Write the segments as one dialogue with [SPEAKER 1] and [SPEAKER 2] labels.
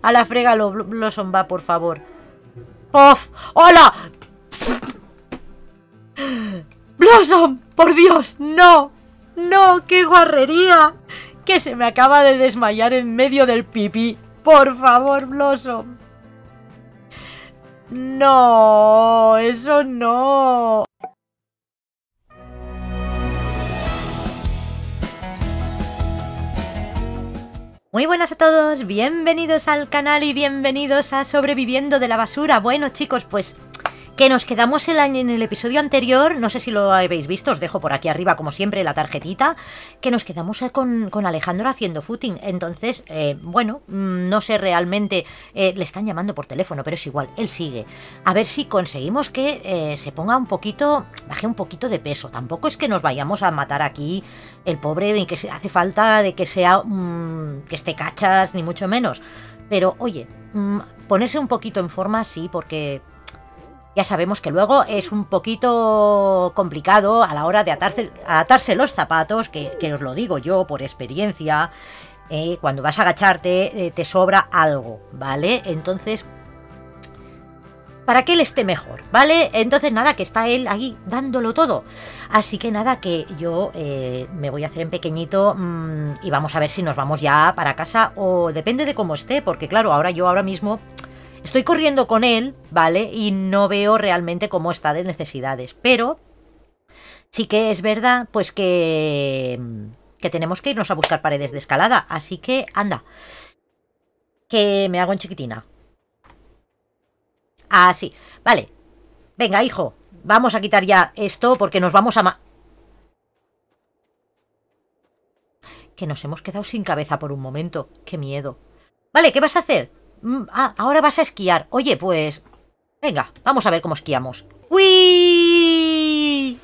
[SPEAKER 1] A la frega Blossom va, por favor. ¡Of! ¡Hola! ¡Blossom! ¡Por Dios! ¡No! ¡No! ¡Qué guarrería! Que se me acaba de desmayar en medio del pipí. ¡Por favor, Blossom! ¡No! ¡Eso no! Muy buenas a todos, bienvenidos al canal y bienvenidos a Sobreviviendo de la Basura. Bueno chicos, pues que nos quedamos en el episodio anterior, no sé si lo habéis visto, os dejo por aquí arriba como siempre la tarjetita, que nos quedamos con, Alejandro haciendo footing. Entonces, eh, bueno, mm, no sé realmente, eh, le están llamando por teléfono, pero es igual, él sigue. A ver si conseguimos que eh, se ponga un poquito, baje un poquito de peso. Tampoco es que nos vayamos a matar aquí el pobre, ni que hace falta de que sea, mm, que esté cachas, ni mucho menos. Pero oye, mm, ponerse un poquito en forma sí, porque ya sabemos que luego es un poquito complicado a la hora de atarse, atarse los zapatos, que, os lo digo yo por experiencia. Eh, cuando vas a agacharte eh, te sobra algo, ¿vale? Entonces, para que él esté mejor, ¿vale? Entonces nada, que está él ahí dándolo todo. Así que nada, que yo eh, me voy a hacer en pequeñito mm, y vamos a ver si nos vamos ya para casa o depende de cómo esté, porque claro, ahora yo ahora mismo Estoy corriendo con él, ¿vale? Y no veo realmente cómo está de necesidades, pero sí que es verdad, pues que, que tenemos que irnos a buscar paredes de escalada, así que anda, que me hago en chiquitina. Así, ah, vale. Venga, hijo, vamos a quitar ya esto porque nos vamos a... que nos hemos quedado sin cabeza por un momento. ¡Qué miedo! Vale, ¿qué vas a hacer? Mm, ah, ahora vas a esquiar. Oye, pues... Venga, vamos a ver cómo esquiamos. ¡Uy!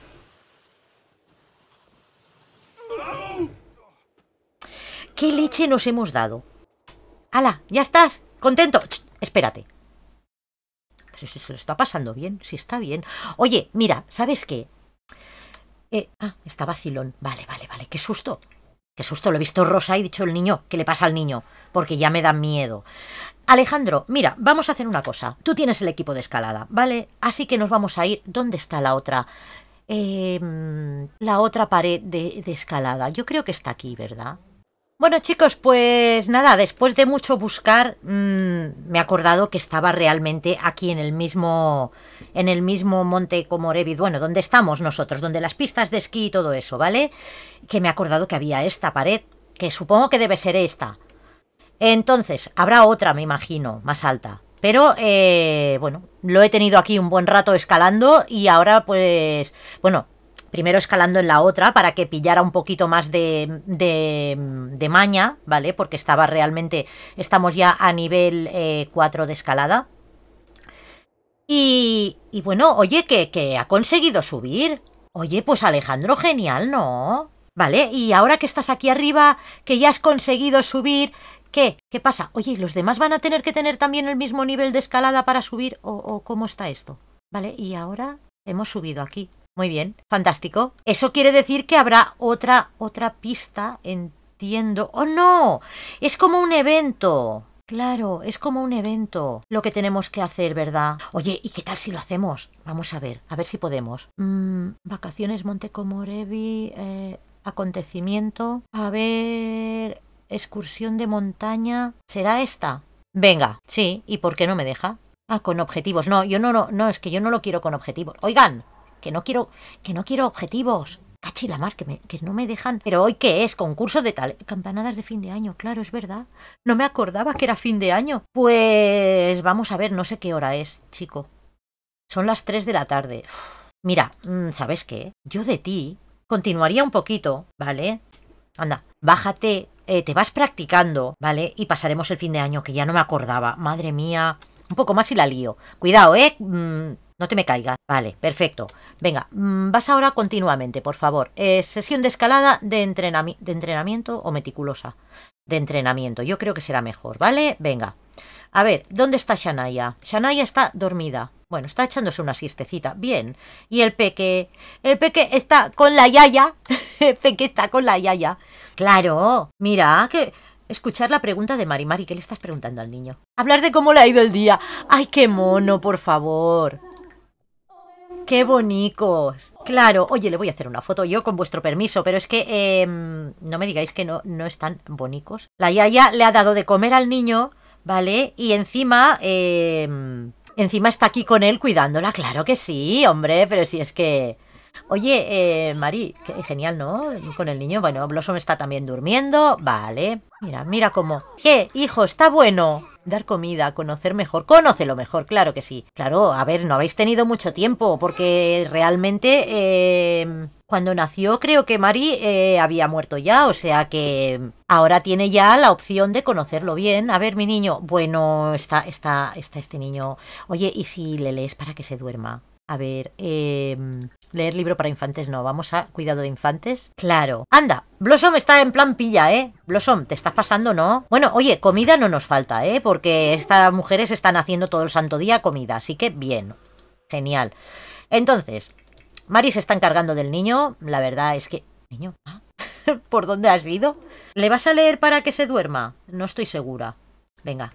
[SPEAKER 1] ¿Qué leche nos hemos dado? ¡Hala! ¡Ya estás! ¡Contento! Espérate. Si se lo está pasando bien, si está bien. Oye, mira, ¿sabes qué? Eh, ah, está vacilón. Vale, vale, vale. ¡Qué susto! Qué susto, lo he visto rosa y he dicho el niño, ¿qué le pasa al niño? Porque ya me da miedo. Alejandro, mira, vamos a hacer una cosa. Tú tienes el equipo de escalada, ¿vale? Así que nos vamos a ir. ¿Dónde está la otra? Em, la otra pared de, de escalada. Yo creo que está aquí, ¿verdad? Bueno chicos, pues nada, después de mucho buscar mm, me he acordado que estaba realmente aquí en el mismo en el mismo monte bueno, donde estamos nosotros, donde las pistas de esquí y todo eso, ¿vale? Que me he acordado que había esta pared, que supongo que debe ser esta. Entonces, habrá otra, me imagino, más alta. Pero, eh, bueno, lo he tenido aquí un buen rato escalando y ahora pues, bueno, primero escalando en la otra para que pillara un poquito más de, de, de maña, ¿vale? Porque estaba realmente, estamos ya a nivel 4 eh, de escalada. Y, y bueno, oye, que, que ha conseguido subir. Oye, pues Alejandro, genial, ¿no? Vale, y ahora que estás aquí arriba, que ya has conseguido subir, ¿Qué? ¿Qué pasa? Oye, los demás van a tener que tener también el mismo nivel de escalada para subir? o cómo está esto? Vale, y ahora hemos subido aquí. Muy bien, fantástico. Eso quiere decir que habrá otra, otra pista, entiendo. ¡Oh, no! Es como un evento. Claro, es como un evento lo que tenemos que hacer, ¿verdad? Oye, ¿y qué tal si lo hacemos? Vamos a ver, a ver si podemos. Mm, vacaciones Monte eh, acontecimiento. A ver, excursión de montaña. ¿Será esta? Venga, sí, ¿y por qué no me deja? Ah, con objetivos. No, yo no, no, no, es que yo no lo quiero con objetivos. Oigan, que no quiero, que no quiero objetivos. Cachilamar, que, me, que no me dejan. Pero hoy qué es, concurso de tal. Campanadas de fin de año, claro, es verdad. No me acordaba que era fin de año. Pues vamos a ver, no sé qué hora es, chico. Son las 3 de la tarde. Mira, mm, ¿sabes qué? Yo de ti continuaría un poquito, ¿vale? Anda, bájate, eh, te vas practicando, ¿vale? Y pasaremos el fin de año, que ya no me acordaba. Madre mía, un poco más y la lío. Cuidado, ¿eh? Mm, no te me caigas. Vale, perfecto. Venga, mm, vas ahora continuamente, por favor. Eh, sesión de escalada de, de entrenamiento o meticulosa. De entrenamiento, yo creo que será mejor, ¿vale? Venga. A ver, ¿dónde está Shanaya? Shanaya está dormida. Bueno, está echándose una siestecita. Bien. Y el peque... El peque está con la yaya. El peque está con la yaya. Claro. Mira, que... Escuchar la pregunta de Mari Mari, ¿qué le estás preguntando al niño? Hablar de cómo le ha ido el día. ¡Ay, qué mono, por favor! ¡Qué bonicos! Claro, oye, le voy a hacer una foto yo con vuestro permiso, pero es que em, no me digáis que no, no están bonicos. La Yaya le ha dado de comer al niño, ¿vale? Y encima... Em, encima está aquí con él cuidándola, claro que sí, hombre, pero si es que... Oye, eh, Mari, qué genial, ¿no? Con el niño, bueno, Blossom está también durmiendo, vale. Mira, mira cómo. ¿Qué, hijo? Está bueno. Dar comida, conocer mejor. Conócelo mejor, claro que sí. Claro, a ver, no habéis tenido mucho tiempo, porque realmente eh, cuando nació creo que Mari eh, había muerto ya, o sea que ahora tiene ya la opción de conocerlo bien. A ver, mi niño, bueno, está, está, está este niño. Oye, ¿y si le lees para que se duerma? A ver, em, leer libro para infantes no, vamos a cuidado de infantes. Claro. Anda, Blossom está en plan pilla, ¿eh? Blossom, te estás pasando, ¿no? Bueno, oye, comida no nos falta, ¿eh? Porque estas mujeres están haciendo todo el santo día comida, así que bien. Genial. Entonces, Mari se está encargando del niño, la verdad es que... Niño, ah, ¿por dónde has ido? ¿Le vas a leer para que se duerma? No estoy segura. Venga,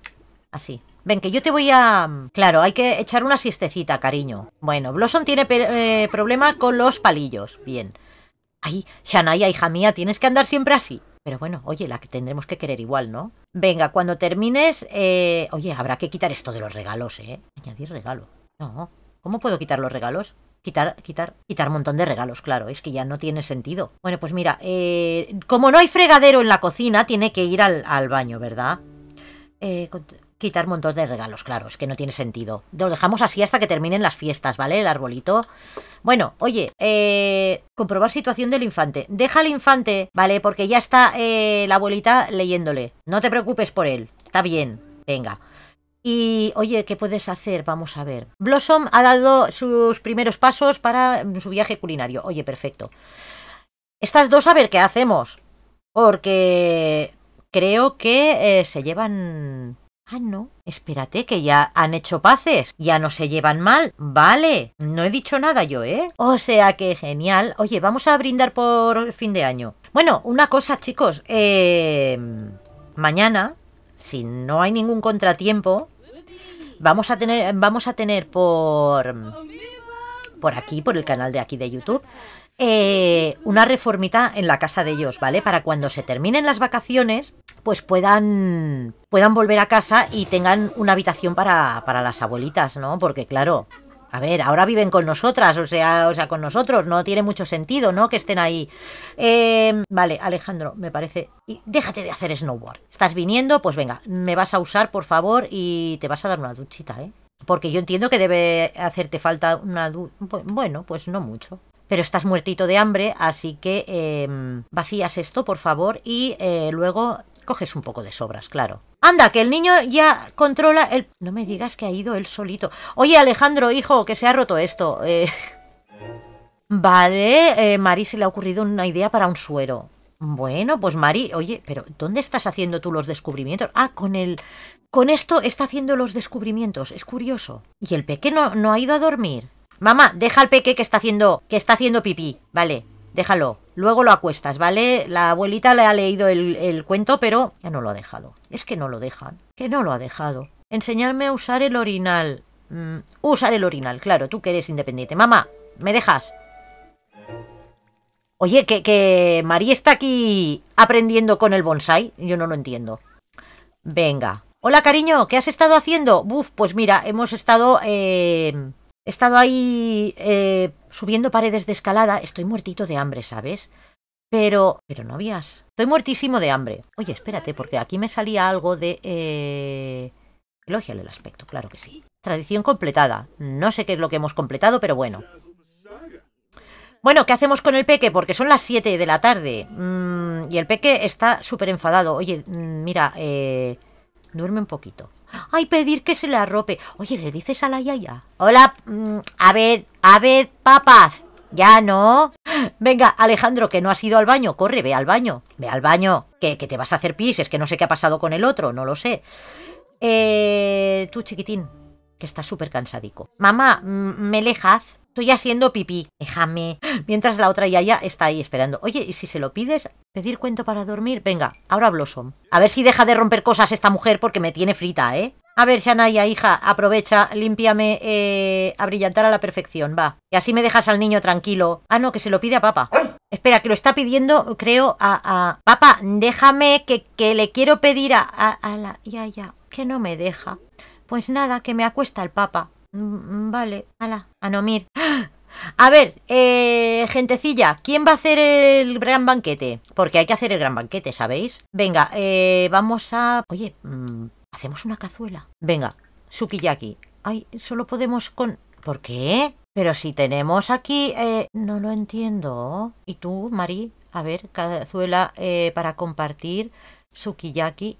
[SPEAKER 1] así. Ven, que yo te voy a... Mm, claro, hay que echar una siestecita, cariño. Bueno, Blossom tiene eh, problema con los palillos. Bien. Ay, Shanaya hija mía, tienes que andar siempre así. Pero bueno, oye, la que tendremos que querer igual, ¿no? Venga, cuando termines... Eh, oye, habrá que quitar esto de los regalos, ¿eh? Añadir regalo. No. ¿Cómo puedo quitar los regalos? quitar, quitar, quitar un montón de regalos, claro, es que ya no tiene sentido. Bueno, pues mira, eh, como no hay fregadero en la cocina, tiene que ir al, al baño, ¿verdad? Eh, quitar un de regalos, claro, es que no tiene sentido. Lo dejamos así hasta que terminen las fiestas, ¿vale? El arbolito. Bueno, oye, eh, comprobar situación del infante. Deja al infante, ¿vale? Porque ya está eh, la abuelita leyéndole. No te preocupes por él. Está bien. Venga. Y, oye, ¿qué puedes hacer? Vamos a ver. Blossom ha dado sus primeros pasos para su viaje culinario. Oye, perfecto. Estas dos a ver qué hacemos. Porque creo que eh, se llevan Ah, no, espérate, que ya han hecho paces, ya no se llevan mal, vale, no he dicho nada yo, ¿eh? O sea que genial. Oye, vamos a brindar por fin de año. Bueno, una cosa, chicos, eh, mañana, si no hay ningún contratiempo, vamos a tener, vamos a tener por, por aquí, por el canal de aquí de YouTube, eh, una reformita en la casa de ellos, ¿vale? Para cuando se terminen las vacaciones, pues puedan, puedan volver a casa y tengan una habitación para, para las abuelitas, ¿no? Porque claro, a ver, ahora viven con nosotras, o sea, o sea, con nosotros, no tiene mucho sentido, ¿no? Que estén ahí. Em, vale, Alejandro, me parece. déjate de hacer snowboard. Estás viniendo, pues venga, me vas a usar, por favor, y te vas a dar una duchita, ¿eh? Porque yo entiendo que debe hacerte falta una ducha. Bueno, pues no mucho. Pero estás muertito de hambre, así que em, vacías esto, por favor, y eh, luego coges un poco de sobras, claro. Anda, que el niño ya controla el... No me digas que ha ido él solito. Oye, Alejandro, hijo, que se ha roto esto. Eh. Vale, eh, Mari se le ha ocurrido una idea para un suero. Bueno, pues Mari, oye, pero ¿dónde estás haciendo tú los descubrimientos? Ah, con el... Con esto está haciendo los descubrimientos, es curioso. ¿Y el pequeño no, ha ido a dormir? Mamá, deja al peque que está haciendo, que está haciendo pipí, vale, déjalo. Luego lo acuestas, ¿vale? La abuelita le ha leído el, cuento, pero ya no lo ha dejado. Es que no lo dejan. Que no lo ha dejado. Enseñarme a usar el orinal. Mm, usar el orinal, claro, tú que eres independiente. Mamá, ¿me dejas? Oye, que, que María está aquí aprendiendo con el bonsai. Yo no lo entiendo. Venga. Hola, cariño, ¿qué has estado haciendo? Buf, pues mira, hemos estado... he eh, estado ahí eh, subiendo paredes de escalada, estoy muertito de hambre, ¿sabes? Pero, pero no habías. Estoy muertísimo de hambre. Oye, espérate, porque aquí me salía algo de... Eh... el aspecto, claro que sí. Tradición completada. No sé qué es lo que hemos completado, pero bueno. Bueno, ¿qué hacemos con el peque? Porque son las 7 de la tarde. Mm, y el peque está súper enfadado. Oye, mm, mira, eh, duerme un poquito. Ay, pedir que se la arrope. Oye, le dices a la yaya. Hola, mm, a ver, a ver, papaz. Ya no. Venga, Alejandro, que no has ido al baño. Corre, ve al baño. Ve al baño. Que, que te vas a hacer pis. Es que no sé qué ha pasado con el otro. No lo sé. Eh, tú, chiquitín, que estás súper cansadico. Mamá, mm, ¿me lejas? Estoy haciendo pipí, déjame. Mientras la otra Yaya está ahí esperando. Oye, y si se lo pides, pedir cuento para dormir. Venga, ahora Blossom. A ver si deja de romper cosas esta mujer porque me tiene frita, ¿eh? A ver, Shanaya, hija, aprovecha, límpiame, eh, a brillantar a la perfección, va. Y así me dejas al niño tranquilo. Ah, no, que se lo pide a papá. Espera, que lo está pidiendo, creo, a... a... Papá, déjame que, que, le quiero pedir a, a, la... yaya que no me deja. Pues nada, que me acuesta el papá. Mm, mm, vale, ala, a nomir. A ver, eh, gentecilla, ¿quién va a hacer el gran banquete? Porque hay que hacer el gran banquete, ¿sabéis? Venga, eh, vamos a... Oye, mm, hacemos una cazuela. Venga, sukiyaki. Ay, solo podemos con... ¿Por qué? Pero si tenemos aquí... Eh, no lo entiendo. ¿Y tú, Mari? A ver, cazuela para compartir. Sukiyaki.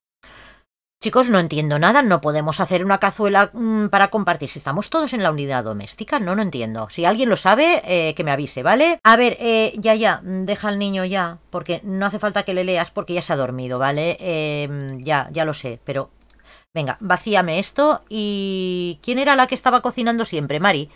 [SPEAKER 1] Chicos, no entiendo nada, no podemos hacer una cazuela mm, para compartir si estamos todos en la unidad doméstica. No, no entiendo. Si alguien lo sabe, eh, que me avise, ¿vale? A ver, eh, ya, ya, mm, deja al niño ya, porque no hace falta que le leas porque ya se ha dormido, ¿vale? Eh, ya, ya lo sé, pero... Venga, vacíame esto y... ¿Quién era la que estaba cocinando siempre? Mari.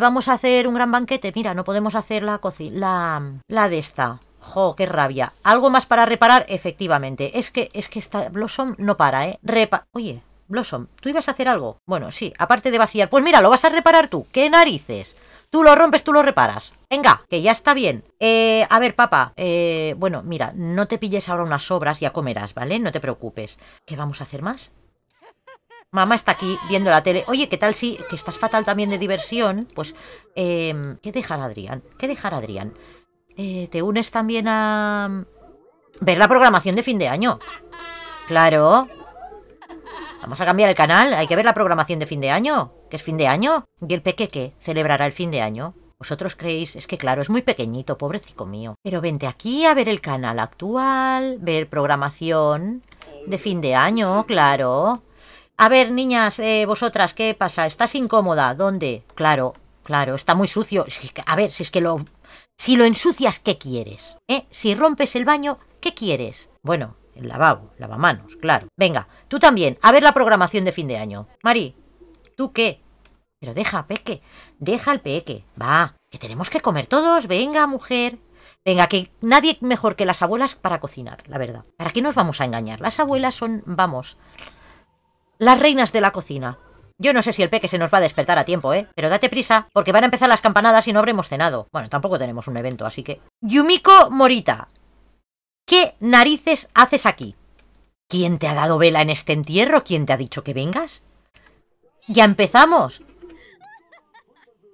[SPEAKER 1] vamos a hacer un gran banquete. Mira, no podemos hacer la, la, la de esta. ¡Jo, qué rabia! ¿Algo más para reparar? Efectivamente. Es que, es que esta Blossom no para, ¿eh? Repa... Oye, Blossom, ¿tú ibas a hacer algo? Bueno, sí, aparte de vaciar. Pues mira, lo vas a reparar tú. ¡Qué narices! Tú lo rompes, tú lo reparas. Venga, que ya está bien. Eh, a ver, papá. Eh, bueno, mira, no te pilles ahora unas sobras, ya comerás, ¿vale? No te preocupes. ¿Qué vamos a hacer más? Mamá está aquí viendo la tele. Oye, ¿qué tal si que estás fatal también de diversión? Pues, em, ¿qué dejará Adrián? ¿Qué dejará Adrián? Eh, te unes también a... Mm, ver la programación de fin de año. Claro. Vamos a cambiar el canal. Hay que ver la programación de fin de año. ¿Qué es fin de año? ¿Y el pequeque celebrará el fin de año? ¿Vosotros creéis? Es que claro, es muy pequeñito, pobrecito mío. Pero vente aquí a ver el canal actual, ver programación de fin de año, claro. A ver, niñas, eh, vosotras, ¿qué pasa? ¿Estás incómoda? ¿Dónde? Claro, claro, está muy sucio. a ver, si es que lo si lo ensucias, ¿qué quieres? ¿Eh? Si rompes el baño, ¿qué quieres? Bueno, el lavabo, lavamanos, claro. Venga, tú también, a ver la programación de fin de año. Mari, ¿tú qué? Pero deja, Peque, deja el Peque. Va, que tenemos que comer todos, venga, mujer. Venga, que nadie mejor que las abuelas para cocinar, la verdad. ¿Para qué nos vamos a engañar? Las abuelas son, vamos, las reinas de la cocina. Yo no sé si el peque se nos va a despertar a tiempo, ¿eh? Pero date prisa, porque van a empezar las campanadas y no habremos cenado. Bueno, tampoco tenemos un evento, así que... Yumiko Morita. ¿Qué narices haces aquí? ¿Quién te ha dado vela en este entierro? ¿Quién te ha dicho que vengas? ¡Ya empezamos!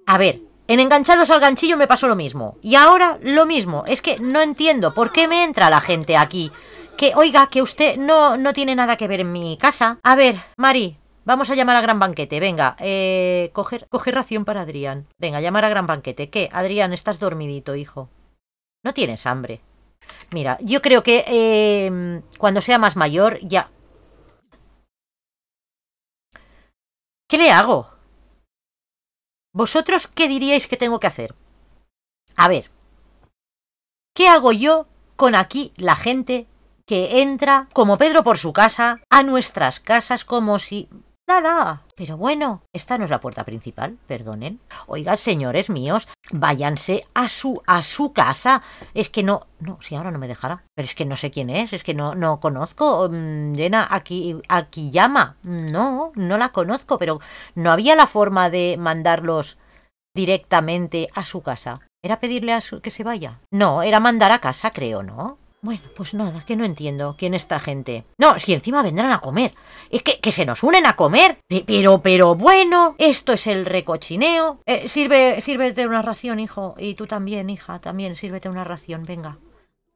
[SPEAKER 1] A ver, en Enganchados al Ganchillo me pasó lo mismo. Y ahora lo mismo. Es que no entiendo por qué me entra la gente aquí. Que, oiga, que usted no, no tiene nada que ver en mi casa. A ver, Mari, Vamos a llamar a Gran Banquete, venga. Eh, coger, ración para Adrián. Venga, llamar a Gran Banquete. ¿Qué? Adrián, estás dormidito, hijo. No tienes hambre. Mira, yo creo que em, cuando sea más mayor ya... ¿Qué le hago? ¿Vosotros qué diríais que tengo que hacer? A ver, ¿qué hago yo con aquí la gente que entra como Pedro por su casa a nuestras casas como si nada. Pero bueno, esta no es la puerta principal, perdonen. Oiga, señores míos, váyanse a su, a su casa. Es que no, no, si ahora no me dejará. Pero es que no sé quién es, es que no, no conozco. Mm, Llena aquí, aquí llama. No, no la conozco, pero no había la forma de mandarlos directamente a su casa. ¿Era pedirle a su, que se vaya? No, era mandar a casa, creo, ¿no? Bueno, pues nada, que no entiendo quién esta gente. No, si encima vendrán a comer. Es que, se nos unen a comer. Pero, pero bueno, esto es el recochineo. Eh, sirve, de una ración, hijo. Y tú también, hija, también sírvete una ración, venga.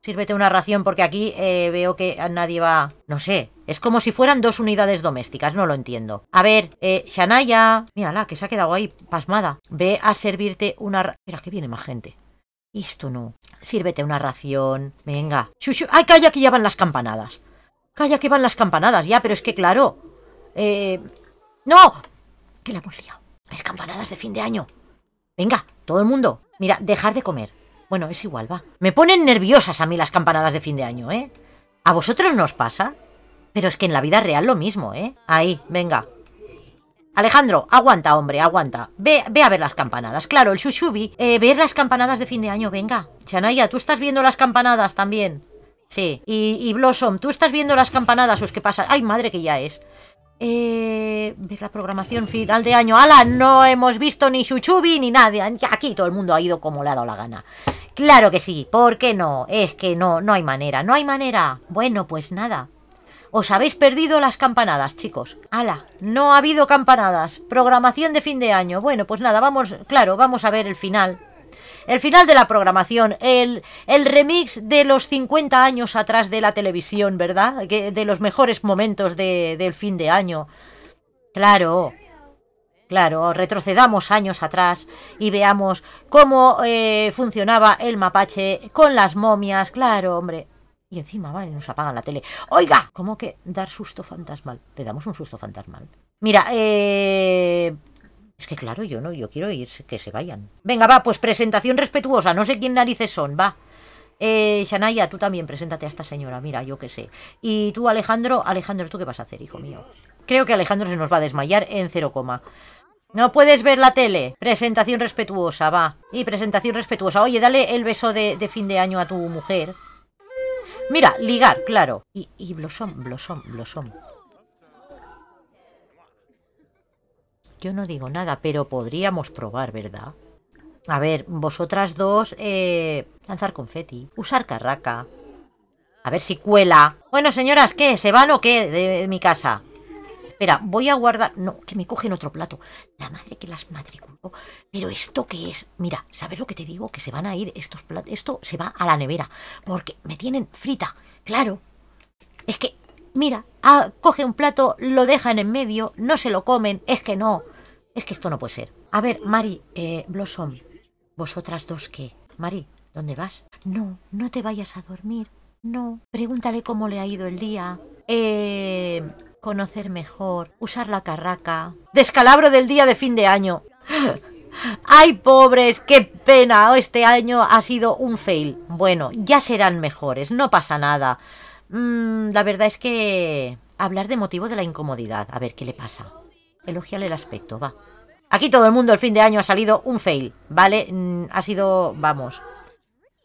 [SPEAKER 1] Sírvete una ración porque aquí eh, veo que nadie va... No sé, es como si fueran dos unidades domésticas, no lo entiendo. A ver, eh, Shanaya... Mírala, que se ha quedado ahí pasmada. Ve a servirte una... Mira, que viene más gente. Esto no. Sírvete una ración. Venga. ¡Ay, calla que ya van las campanadas! Calla que van las campanadas, ya, pero es que claro. Eh... ¡No! Que la hemos liado. Las campanadas de fin de año. Venga, todo el mundo. Mira, dejar de comer. Bueno, es igual, va. Me ponen nerviosas a mí las campanadas de fin de año, ¿eh? ¿A vosotros no os pasa? Pero es que en la vida real lo mismo, ¿eh? Ahí, venga. Alejandro, aguanta, hombre, aguanta. Ve, ve a ver las campanadas. Claro, el Shushubi, eh, ver las campanadas de fin de año, venga. Chanaya, tú estás viendo las campanadas también. Sí. Y, Blossom, tú estás viendo las campanadas, os que pasa. Ay, madre que ya es. Eh, ver la programación final de año. ala, No hemos visto ni Shuchubi ni nadie. Aquí todo el mundo ha ido como le ha dado la gana. Claro que sí, ¿por qué no? Es que no, no hay manera, no hay manera. Bueno, pues nada. Os habéis perdido las campanadas, chicos. ¡Hala! No ha habido campanadas. Programación de fin de año. Bueno, pues nada, vamos, claro, vamos a ver el final. El final de la programación, el, el remix de los 50 años atrás de la televisión, ¿verdad? de los mejores momentos del fin de año. Claro, Claro, retrocedamos años atrás y veamos cómo eh, funcionaba el mapache con las momias. Claro, hombre. Y encima vale nos apagan la tele. ¡Oiga! ¿Cómo que dar susto fantasmal? ¿Le damos un susto fantasmal? Mira, eh... Es que claro, yo no, yo quiero ir, que se vayan. Venga, va, pues presentación respetuosa. No sé quién narices son, va. Eh, Shanaya, tú también, preséntate a esta señora, mira, yo qué sé. Y tú, Alejandro, Alejandro, ¿tú qué vas a hacer, hijo mío? Creo que Alejandro se nos va a desmayar en cero coma. No puedes ver la tele. Presentación respetuosa, va. Y presentación respetuosa. Oye, dale el beso de, de fin de año a tu mujer. Mira, ligar, claro. Y, y blosón, blosón Yo no digo nada, pero podríamos probar, ¿verdad? A ver, vosotras dos, eh, lanzar confeti, usar carraca. A ver si cuela. Bueno, señoras, ¿qué? ¿Se van o qué de mi casa? espera, voy a guardar... No, que me cogen otro plato. La madre que las matriculó. Pero esto qué es... Mira, ¿sabes lo que te digo? Que se van a ir estos platos... Esto se va a la nevera. Porque me tienen frita. Claro. Es que, mira, ah, coge un plato, lo dejan en medio, no se lo comen. Es que no. Es que esto no puede ser. A ver, Mari, eh, Blossom, vosotras dos qué. Mari, ¿dónde vas? No, no te vayas a dormir. No, pregúntale cómo le ha ido el día. Eh, conocer mejor, usar la carraca. Descalabro del día de fin de año. ¡Ay, pobres! ¡Qué pena! Este año ha sido un fail. Bueno, ya serán mejores, no pasa nada. Mm, la verdad es que... Hablar de motivo de la incomodidad. A ver, ¿qué le pasa? Elogiale el aspecto, va. Aquí todo el mundo el fin de año ha salido un fail, ¿vale? Mm, ha sido... vamos.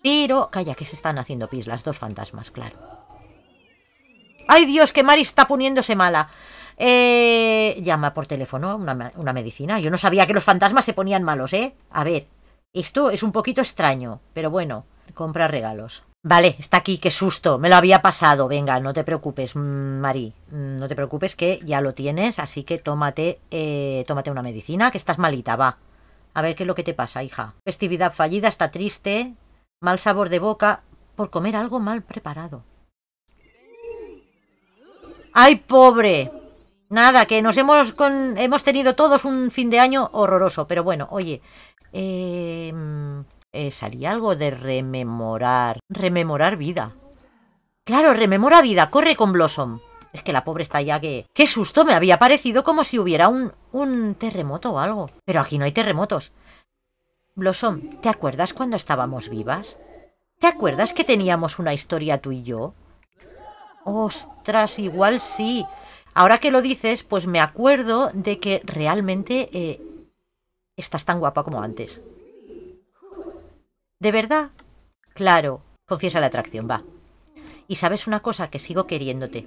[SPEAKER 1] Pero... Calla, que se están haciendo pis las dos fantasmas, claro. Ay Dios, que Mari está poniéndose mala. Eh, llama por teléfono una, una medicina. Yo no sabía que los fantasmas se ponían malos, ¿eh? A ver, esto es un poquito extraño, pero bueno, compra regalos. Vale, está aquí, qué susto, me lo había pasado. Venga, no te preocupes, Mari, no te preocupes que ya lo tienes, así que tómate, eh, tómate una medicina, que estás malita, va. A ver qué es lo que te pasa, hija. Festividad fallida, está triste, mal sabor de boca por comer algo mal preparado. ¡Ay, pobre! Nada, que nos hemos, hemos tenido todos un fin de año horroroso. Pero bueno, oye, eh, eh, salía algo de rememorar. Rememorar vida. Claro, rememora vida, corre con Blossom. Es que la pobre está ya que... ¡Qué susto! Me había parecido como si hubiera un, un terremoto o algo. Pero aquí no hay terremotos. Blossom, ¿te acuerdas cuando estábamos vivas? ¿Te acuerdas que teníamos una historia tú y yo? ostras, igual sí. Ahora que lo dices, pues me acuerdo de que realmente eh, estás tan guapa como antes. ¿De verdad? Claro, confiesa la atracción, va. Y sabes una cosa, que sigo queriéndote.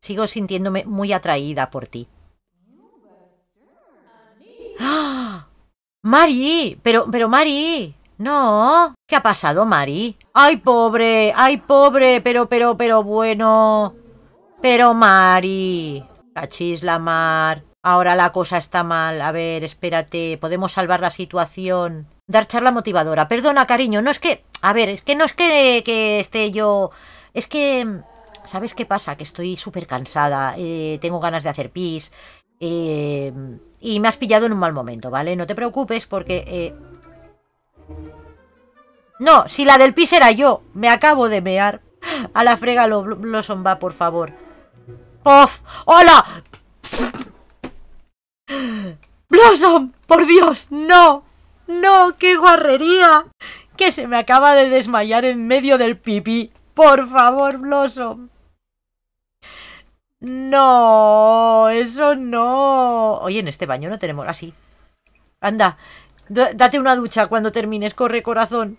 [SPEAKER 1] Sigo sintiéndome muy atraída por ti. ¡Ah! ¡Mari! Pero, pero Mari. No. ¿Qué ha pasado, Mari? Ay, pobre, ay, pobre, pero, pero, pero, bueno. Pero, Mari. Cachis la mar. Ahora la cosa está mal. A ver, espérate. Podemos salvar la situación. Dar charla motivadora. Perdona, cariño. No es que... A ver, es que no es que, que esté yo... Es que... ¿Sabes qué pasa? Que estoy súper cansada. Eh, tengo ganas de hacer pis. Eh, y me has pillado en un mal momento, ¿vale? No te preocupes porque... Eh, no, si la del pis era yo. Me acabo de mear. A la frega Blossom, va, por favor. ¡Of! ¡Hola! ¡Blossom! ¡Por Dios! ¡No! ¡No! ¡Qué guarrería! Que se me acaba de desmayar en medio del pipí. ¡Por favor, Blossom! ¡No! ¡Eso no! Oye, en este baño no tenemos... así. Ah, Anda, date una ducha cuando termines, corre corazón.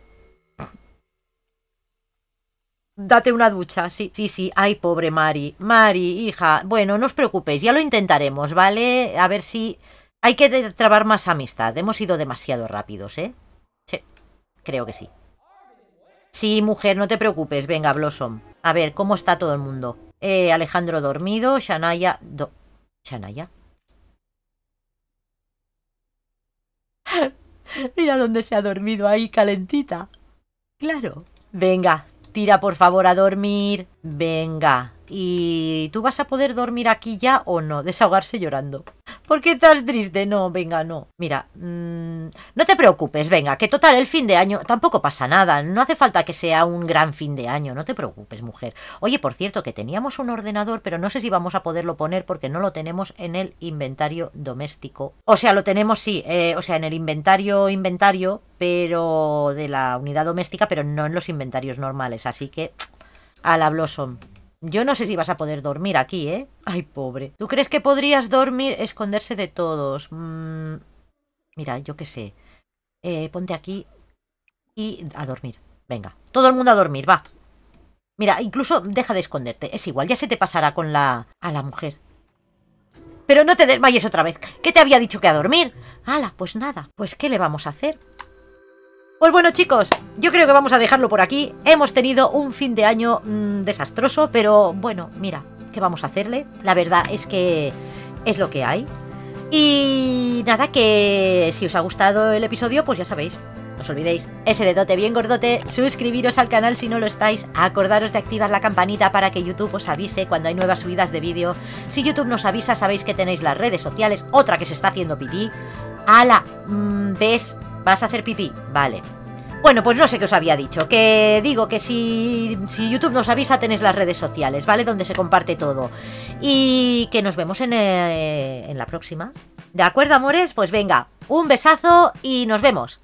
[SPEAKER 1] Date una ducha, sí, sí, sí. Ay, pobre Mari. Mari, hija. Bueno, no os preocupéis, ya lo intentaremos, ¿vale? A ver si... Hay que trabar más amistad. Hemos ido demasiado rápidos, ¿eh? Sí, creo que sí. Sí, mujer, no te preocupes. Venga, Blossom. A ver, ¿cómo está todo el mundo? Eh, Alejandro dormido, Shanaya... ¿Shanaya? Mira dónde se ha dormido ahí, calentita. Claro. Venga, tira por favor a dormir. Venga. ¿Y tú vas a poder dormir aquí ya o no? Desahogarse llorando. ¿Por qué estás triste? No, venga, no. Mira, mm, no te preocupes, venga, que total, el fin de año tampoco pasa nada. No hace falta que sea un gran fin de año, no te preocupes, mujer. Oye, por cierto, que teníamos un ordenador, pero no sé si vamos a poderlo poner porque no lo tenemos en el inventario doméstico. O sea, lo tenemos, sí, eh, o sea, en el inventario, inventario, pero de la unidad doméstica, pero no en los inventarios normales. Así que, a la Blossom. Yo no sé si vas a poder dormir aquí, ¿eh? Ay, pobre. ¿Tú crees que podrías dormir, esconderse de todos? Mm, mira, yo qué sé. Eh, ponte aquí y a dormir. Venga, todo el mundo a dormir, va. Mira, incluso deja de esconderte. Es igual, ya se te pasará con la... a la mujer. Pero no te desmayes otra vez. ¿Qué te había dicho que a dormir? Hala, pues nada. Pues ¿qué le vamos a hacer? Pues bueno chicos, yo creo que vamos a dejarlo por aquí. Hemos tenido un fin de año mm, desastroso, pero bueno, mira, ¿qué vamos a hacerle? La verdad es que es lo que hay. Y nada, que si os ha gustado el episodio, pues ya sabéis, os olvidéis, ese dedote bien gordote, suscribiros al canal si no lo estáis, acordaros de activar la campanita para que YouTube os avise cuando hay nuevas subidas de vídeo. Si YouTube nos avisa, sabéis que tenéis las redes sociales, otra que se está haciendo pipí. ¡Hala! Mm, ¿Ves? ¿Vas a hacer pipí? Vale. Bueno, pues no sé qué os había dicho. Que digo que si, si YouTube nos avisa tenéis las redes sociales, ¿vale? Donde se comparte todo. Y que nos vemos en, eh, en la próxima. ¿De acuerdo, amores? Pues venga, un besazo y nos vemos.